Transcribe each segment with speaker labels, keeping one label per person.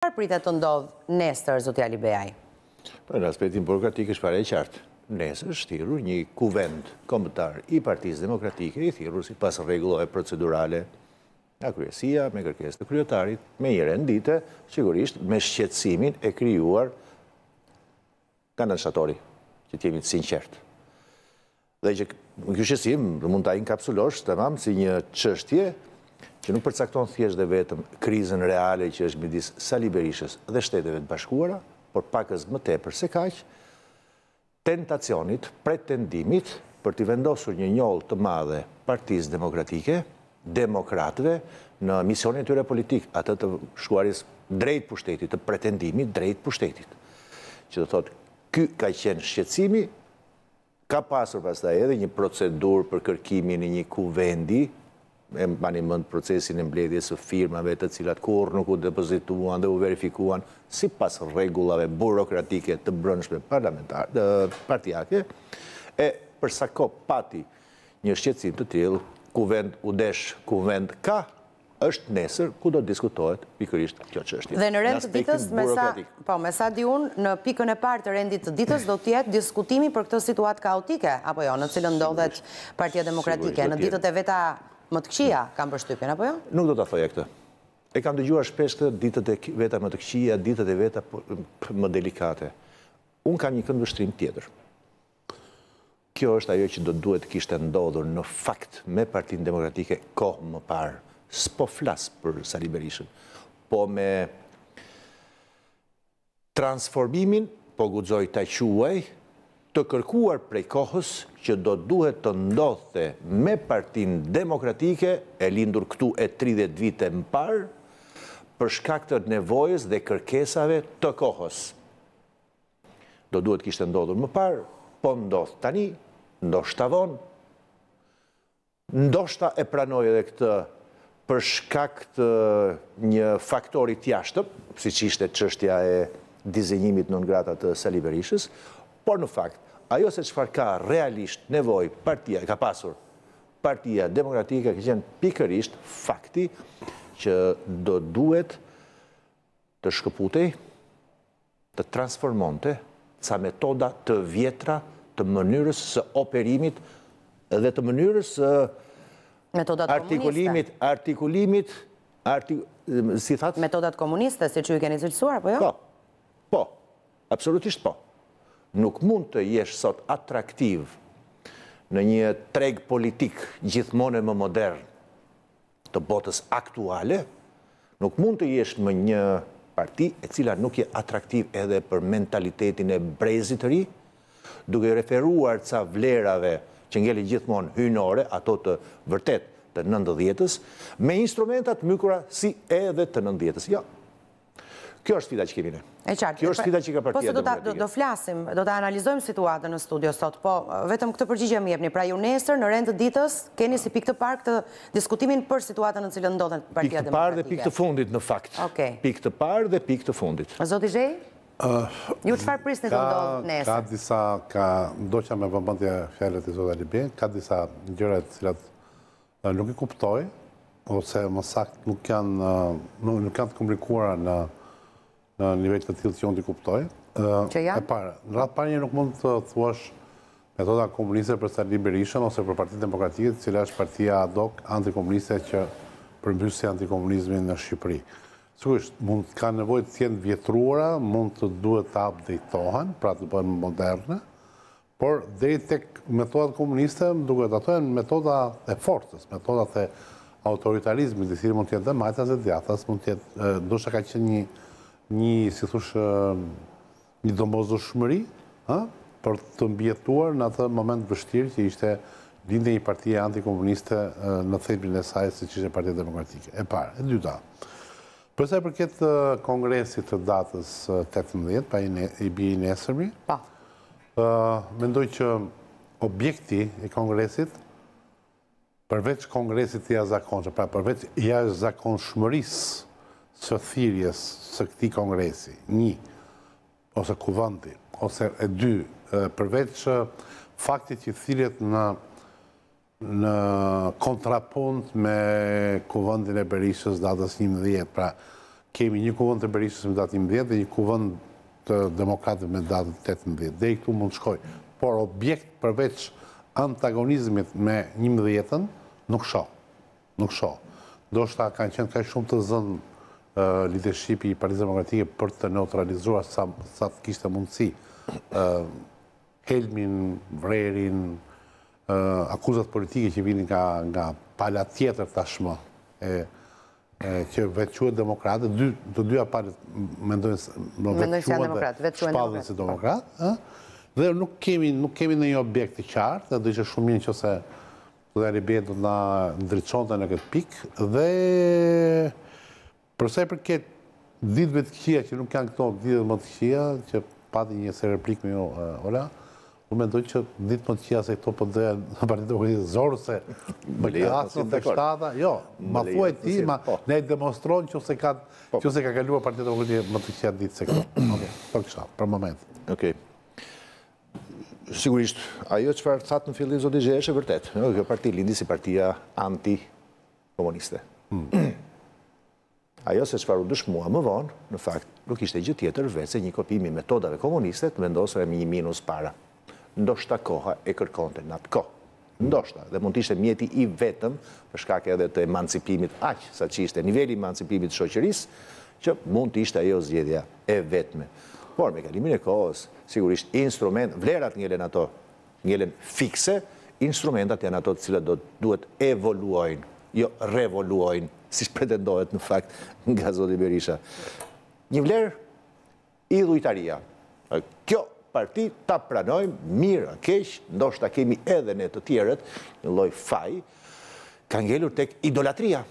Speaker 1: Qëfar prita të ndodhë nësër, zotë Ali Për
Speaker 2: po, në aspektin burokratik është pare qartë. Nësë është thiru një kuvend kombëtar i Partiz demokratike i thiru si pas regulloj procedurale nga kryesia me kërkes të kryotarit me një rendite, sigurisht me shqetsimin e kryuar ka në që t'jemi të sinqertë. Dhe që në kjo shqesim, në mund t'ajnë kapsulosh, të mamë si një qështje që nuk përcakton thjesht dhe vetëm krizën reale që është midis Sali Berishës dhe shteteve të bashkuara, por pakës më tepër se kaq, tentacionit, pretendimit për t'i vendosur një njollë të madhe partiz demokratike, demokratve, në misionin t'yre politikë, atë të shkuaris drejt për shtetit, të pretendimit drejt për shtetit. Që të thotë, ky ka qenë shqecimi, ka pasur pas edhe një procedur për kërkimin një kuvendi, e më bani mëndë procesin e mbledhjes e firmave të cilat korë nuk u depozituan dhe u verifikuan si pas regullave burokratike të brëndshme partijake, e përsa ko pati një shqecim të tjilë, ku vend u desh, ku vend ka, është nesër ku do të diskutohet pikërisht kjo që është. Dhe në rend të ditës,
Speaker 1: po, me sa di unë, në pikën e partë të rendit të ditës do tjetë diskutimi për këtë situatë kaotike, apo jo, në cilë ndodhet partia demokratike, në ditët e veta Më të këqia kam për apo jo?
Speaker 2: Nuk do të thëjë këtë. E kam të gjuar shpesh këtë ditët e veta më të këqia, ditët e veta po, më delikate. Unë kam një këndë vështrim tjetër. Kjo është ajo që do duhet kishtë ndodhur në fakt me partinë demokratike kohë më parë. S'po flasë për Sali Berishën, po me transformimin, po gudzoj të quaj, të kërkuar prej kohës që do duhet të ndodhte me partin demokratike, e lindur këtu e 30 vite më parë, për shkak të nevojës dhe kërkesave të kohës. Do duhet kishtë ndodhur më parë, po ndodhë tani, ndoshta vonë, ndoshta e pranoj edhe këtë për shkak të një faktorit jashtëp, si që ishte qështja e dizenjimit në ngratat të Saliberishës, Por në fakt, ajo se qëfar ka realisht nevoj partia, ka pasur partia demokratika, ka qenë pikërisht fakti që do duhet të shkëputej, të transformonte sa metoda të vjetra të mënyrës së operimit dhe të mënyrës së artikulimit, artikulimit, Metodat komuniste, si që i keni zilësuar, po jo? Po, po, absolutisht po nuk mund të jesh sot atraktiv në një treg politik gjithmonë më modern të botës aktuale, nuk mund të jesh më një parti e cila nuk je atraktiv edhe për mentalitetin e brezit të ri, duke referuar ca vlerave që ngele gjithmonë hynore, ato të vërtet të nëndëdhjetës, me instrumentat mykura si edhe të nëndëdhjetës. Ja, jo, Kjo është sfida që kemi ne. E qartë. Kjo është sfida po, që ka partia demokratike. Po se do
Speaker 1: flasim, do të analizojmë situatën në studio sot, po vetëm këtë përgjigje më jepni. Pra ju nesër në rendë ditës keni si pikë të parë këtë diskutimin për situatën në cilën ndodhen partia demokratike. Pikë të parë dhe pikë të fundit
Speaker 2: në fakt. Okej. Pikë të parë dhe pikë
Speaker 3: të fundit. Zoti Zhej? Ju çfarë prisni të ndodhë nesër? Ka disa ka ndoshta me vëmendje fjalët e zotit Alibin, ka disa gjëra të cilat nuk kuptoj ose më saktë nuk nuk na nivellet të tilë që unë t'i kuptoj. Që janë? E para, në ratë parë një nuk mund të thuash metoda komuniste për Star berishën ose për partit Demokratikët, cila është partia ad antikomuniste që përmbysi antikomunizmin në Shqipëri. Sukësht, mund të ka të tjenë vjetruara, mund të duhet të updatehohen, pra të bëhen moderne, por dhe i tek metodat komuniste, më duke të metoda e forces, metodat e autoritarizmi, disiri mund të jetë dhe majtas e djathas, mund të jetë, ndusha ka qenë një një, si thush, ehm, një domozo shmëri, për të mbjetuar në atë moment vështirë që ishte dinde një partijë antikomuniste në thejpjën e sajtë se që ishte partia demokratike. E parë, e dyta. Përse për këtë kongresit të datës 18, pa i bje i nesërmi, mendoj që objekti i kongresit, përveç kongresit i pra përveç i azakonshëmëris, së thirjes së këti kongresi, një, ose kuvëndi, ose e dy, përveç faktit që thirjet në në kontrapunt me kuvëndin e Berishës datës 11, pra kemi një kuvënd të Berishës me datë 11 dhe një kuvënd të demokratëve me datë 18, dhe i këtu mund shkoj. Por objekt përveç antagonizmit me 11 nuk shoh. Nuk shoh. Do shta kanë qenë ka shumë të zënë leadershipi i Partisë Demokratike për të neutralizuar sa të kishtë mundësi helmin, vrerin, akuzat politike që vini nga pala tjetër tashmë, që vequen demokratë, të dyja palet, mendojnë vetëquen dhe shpadhën si demokratë, dhe nuk kemi në një objekt të qartë, dhe që shumë një që se dhe ribet në ndryconte në këtë pikë, dhe... Përsa i përket ditve të këshia që nuk janë këto ditve më të këshia, që pati një se replikë me jo, ola, u me ndoj që ditve më të këshia se këto përdoja në partitë të këshia zorë se më po të asën të jo, ma po thuaj e ti, ma po. ne i demonstronë që se ka këllua partitë të këshia më të këshia ditë se këto. Ok, për kësha, për moment. Ok.
Speaker 2: Sigurisht, ajo që farë thatë në fillin zotë i gjeshe, vërtet, kjo parti lindi si partia anti-komuniste. Hmm. Ajo se qëfar u mua më vonë, në fakt, nuk ishte gjithë tjetër vese një kopimi metodave komunistet me ndosë e një minus para. Ndoshta koha e kërkonte në atë ko. Ndoshta, dhe mund tishte mjeti i vetëm, për shkake edhe të emancipimit aqë, sa që ishte nivelli emancipimit shoqëris, që mund tishtë ajo zgjedhja e vetëme. Por, me kalimin e kohës, sigurisht instrument, vlerat njëlen ato, njëlen fikse, instrumentat janë ato të cilët do të duhet evoluojnë, jo revoluojnë si shpetendohet në fakt nga Zotë i Berisha. Një vler, i dhujtaria. Kjo parti ta pranojmë, mirë në keshë, ndoshta kemi edhe në të tjeret, një loj faj, ka ngellur tek idolatria.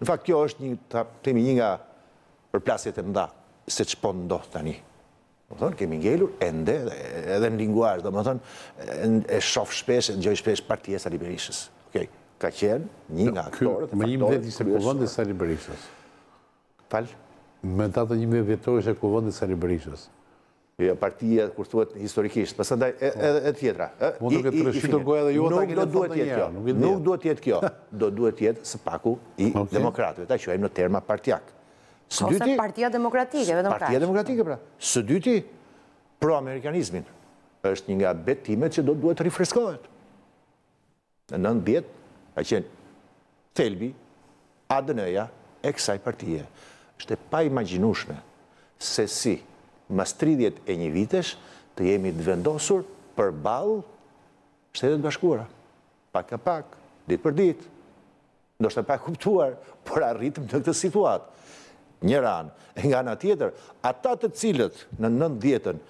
Speaker 2: Në fakt, kjo është një të temi një nga përplasjet e mda, se që po ndohë tani. Në thonë, kemi ngellur, ende, edhe në linguar, dhe më thonë, e shofë shpesh, e në gjoj shpesh partijesa liberishës ka qenë
Speaker 3: një jo, nga aktorët. Më njëmë vetë ishte kuvëndë e Sari Berishës. Falë? Më në tatë njëmë vetë ishte kuvëndë e Sari Berishës. Jo, partia, kur thuet historikisht, pësëndaj, edhe po. tjetra. Nuk do duhet jetë kjo. Nuk do duhet jetë kjo.
Speaker 2: Do duhet jetë së paku i demokratëve. Ta qojmë në terma partijak. dyti...
Speaker 1: partia demokratike, vetëm kaqë. Partia demokratike, pra.
Speaker 2: Së dyti, pro-amerikanizmin është një nga betimet që do duhet të rifreskohet. Në nëndjetë, ka qenë thelbi ADN-ja e kësaj partije. Shte pa imaginushme se si mas 31 vitesh të jemi të vendosur për balë shtetet të bashkura. Pak e pak, ditë për ditë, do shte pa kuptuar por arritëm në këtë situatë. Një ranë, e nga nga tjetër, ata të cilët në nëndë djetën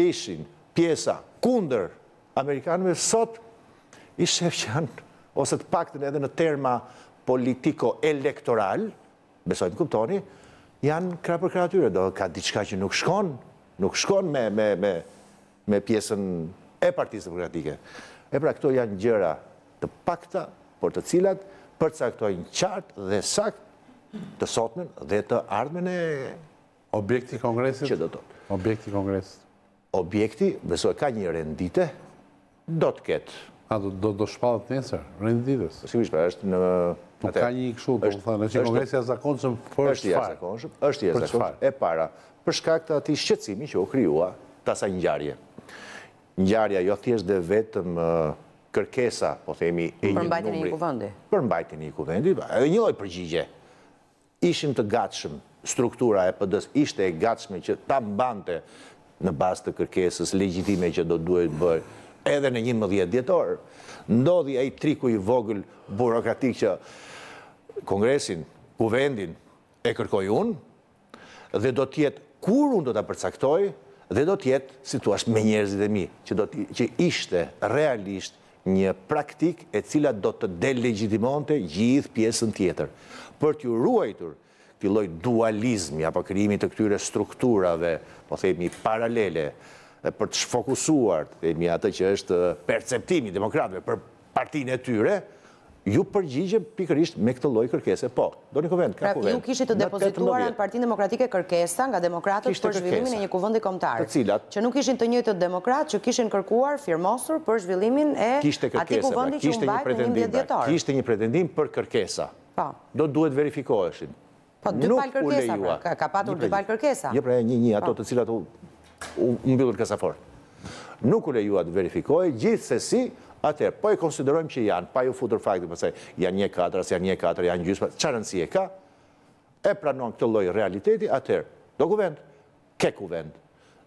Speaker 2: ishin pjesa kunder Amerikanëve, sot ishë që janë ose të pakten edhe në terma politiko-elektoral, besojnë kuptoni, janë kra për kra atyre, do ka diçka që nuk shkon, nuk shkon me, me, me, me pjesën e partisë demokratike. E pra, këto janë gjëra të pakta, për të cilat përcaktojnë qartë dhe sakt të sotmen dhe të ardhmen e...
Speaker 3: Objekti kongresit? Që do të. Objekti kongresit? Objekti, besoj, ka një rendite, do të ketë A do të shpallët nesër, rëndë ditës? Shqipisht, pra, është në... Nuk ka një këshu, të më thënë, që kongresi a zakonëshëm për është farë. është i a zakonëshëm,
Speaker 2: e para, për shkak të ati shqecimi që o kryua të asaj njarje. jo thjesht dhe vetëm kërkesa, po themi, e një nëmri. Përmbajtën një kuvendi. Përmbajtën një kuvendi, po, edhe një loj përgjigje. Ishim të gatshëm, struktura e pëdës ishte e gatshme që ta mbante në bastë të kërkesës, legjitime që do duhet bërë edhe në një mëdhjet djetor, Ndodhi e i triku i vogël burokratik që kongresin, kuvendin e kërkoj unë, dhe do tjetë kur unë do të përcaktoj, dhe do tjetë situasht me njerëzit e mi, që ishte realisht një praktik e cila do të delegjitimonte gjithë pjesën tjetër. Për t'ju ruajtur filloj dualizmi apo kërimi të këtyre strukturave, po thejmë i paralele, dhe për të shfokusuar të imi atë që është perceptimi demokratve për partinë e tyre, ju përgjigjëm pikërisht me këtë loj kërkese. Po, do një kuvend, ka kuvend. Pra, ju kishit të depozituar në
Speaker 1: partinë demokratike kërkesa nga demokratët për zhvillimin e një kuvëndi komtarë. Të cilat? Që nuk ishin të një të demokratë, që kishin kërkuar firmosur për zhvillimin e ati pra, kuvëndi që në bajtë një djetëtarë.
Speaker 2: një pretendim për kërkesa. Pa. Po. Do duhet verifikoheshin. Po, dy pra, palë kërkesa, ka patur dy palë
Speaker 1: kërkesa. Një jo, prej, një, një, po. ato të
Speaker 2: cilat u mbyllur kasafort. Nuk u ju atë verifikoj, gjithë se si, atër, po e konsiderojmë që janë, pa ju futur fakti, përse janë një katër, asë janë një katër, janë gjysë, që rëndësi e ka, e pranon këtë lojë realiteti, atër, do kuvend, ke kuvend.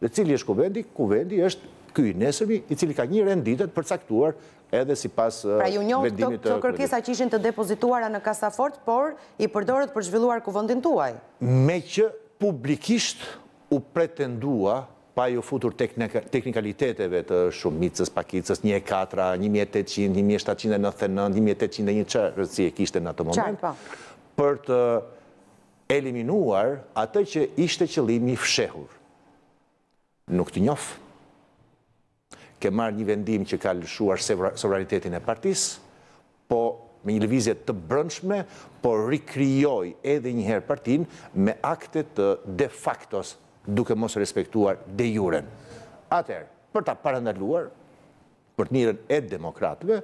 Speaker 2: Dhe cili është kuvendi? Kuvendi është këj nesëmi, i cili ka një renditet përcaktuar edhe si pas pra vendimit të... Pra ju njohë të kërkisa
Speaker 1: që ishin të depozituara në kasafort, por i përdorët për zhvilluar kuvendin tuaj.
Speaker 2: Me që publikisht u pretendua pa ju futur teknikaliteteve të shumicës, pakicës, 1.4, 1.800, 1.799, 1.800 e një qërë, si e kishte në atë moment, po. për të eliminuar atë që ishte qëlimi fshehur. Nuk të njofë. Ke marrë një vendim që ka lëshuar sovranitetin e partis, po me një lëvizje të brëndshme, po rikryoj edhe njëherë partin me aktet de factos duke mos respektuar de juren. Atër, për ta parandaluar, për të njërën e demokratëve,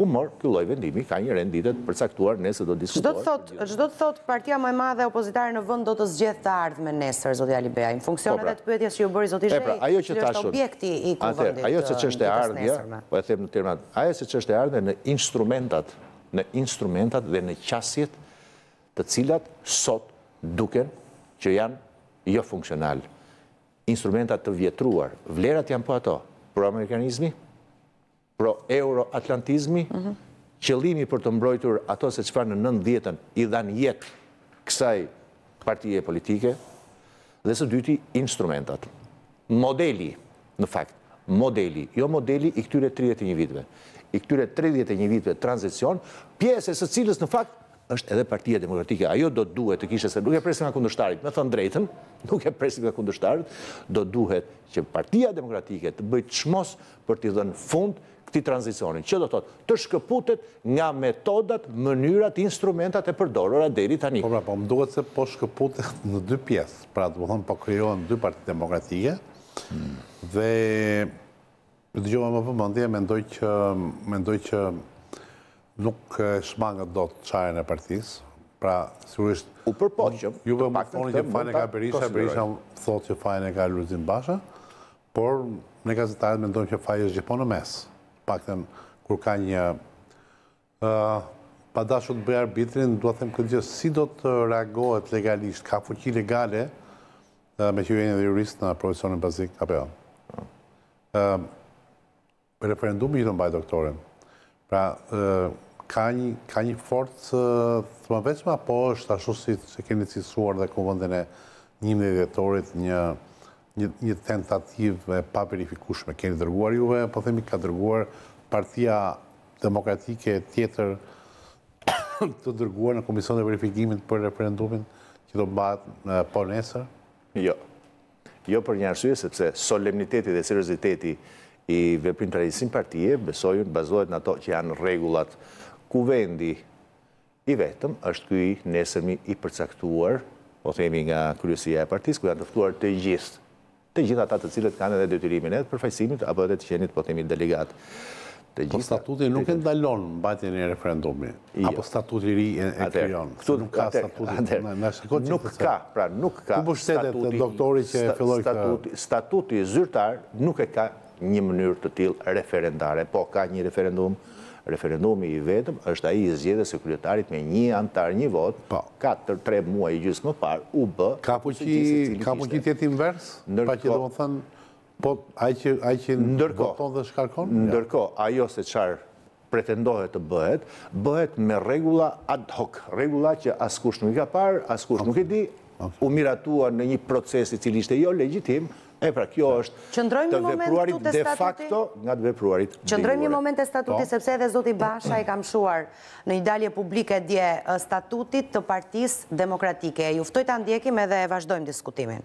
Speaker 2: u morë këlloj vendimi, ka një renditet për caktuar nëse do diskutuar.
Speaker 1: Shdo të thot, partia më e madhe opozitare në vënd do të zgjetë të ardhme nesër, zotja Libea, në funksion po pra. edhe të
Speaker 2: përjetjes që ju bëri, zotishe pra, i, ajo që të ashtë objekti i këvëndit, ajo që që e ardhja, po e them në ajo që që është e ardhja në instrumentat, në instrumentat dhe në qasjet të cilat sot duken që janë jo funksional, instrumentat të vjetruar, vlerat janë po ato, pro-amerikanizmi, pro-euro-atlantizmi, qëlimi për të mbrojtur ato se qëfar në nëndë i dhanë jetë kësaj partije politike, dhe së dyti instrumentat. Modeli, në fakt, modeli, jo modeli i këtyre 31 vitve, i këtyre 31 vitve transicion, pjesë e së cilës në fakt është edhe partia demokratike. Ajo do të duhet të kishtë se nuk e presim nga kundështarit, me thënë drejten, nuk e presim nga kundështarit, do duhet që partia demokratike të bëjt shmos për t'i dhënë fund këti tranzicionin. Që do të të shkëputet nga metodat, mënyrat, instrumentat e përdorora deri
Speaker 3: tani. Po pra, po më duhet se po shkëputet në dy pjesë, pra të thonë po kryon dy partit demokratike, hmm. dhe... Dhe gjo, më përmëndje, mendoj që nuk shmangët do të qajën e partisë, pra, sigurisht... U përpoqëm... Ju për më thoni që fajnë e ka Berisha, Berisha më thotë që fajnë e ka Lurëzim Basha, por në gazetarët me ndonë që fajnë është gjithpo në mes, pakten kur ka një... Pa dashu të bëjë arbitrin, të them këtë gjithë, si do të reagohet legalisht, ka fuqi legale me që jenë dhe jurist në profesionin bazik, apo jo. Referendumi i të mbaj doktorin, pra ka një fort të më veçma, apo është ashtu si që keni cisuar dhe këmëndin e një një vetorit një një tentativ e pa verifikushme. Keni dërguar juve, po themi ka dërguar partia demokratike tjetër të dërguar në Komision dhe Verifikimit për referendumin që do bat në ponesër?
Speaker 2: Jo. Jo për një arsye, sepse solemniteti dhe seriositeti i veprin të rejësim partije besojën, bazohet në to që janë regullat kuvendi i vetëm është kuj nesërmi i përcaktuar, po themi nga kryesia e partis, ku janë tëftuar të gjithë, të gjithë ata të cilët kanë edhe dëtyrimin e të përfajsimit, apo edhe të qenit, po themi,
Speaker 3: delegat të po gjithë. Po statutin nuk e ndalon bajtë e referendumi, jo. apo statutin ri e kërion? Nuk ka statutin, Nuk ka, pra nuk ka të të të të të të të të të të të
Speaker 2: të të të të të referendumi i vetëm është aji i zgjede se kryetarit me një antar një vot, 4-3 po. muaj i gjysë më parë, u bë... Ka po që tjetë
Speaker 3: vers, Pa që do më thënë, po aji që voton dhe
Speaker 2: shkarkon? Ndërko, ajo se qarë pretendohet të bëhet, bëhet me regula ad hoc, regula që askush nuk i ka parë, askush nuk i di, u miratua në një proces i cilisht e jo legjitim, E pra, kjo është të vepruarit de facto nga të vepruarit. Qëndrojmë një moment
Speaker 1: e statutit, po. sepse edhe Zoti Basha i kam shuar në një dalje publike dje statutit të partis demokratike. Juftoj të andjekim edhe vazhdojmë diskutimin.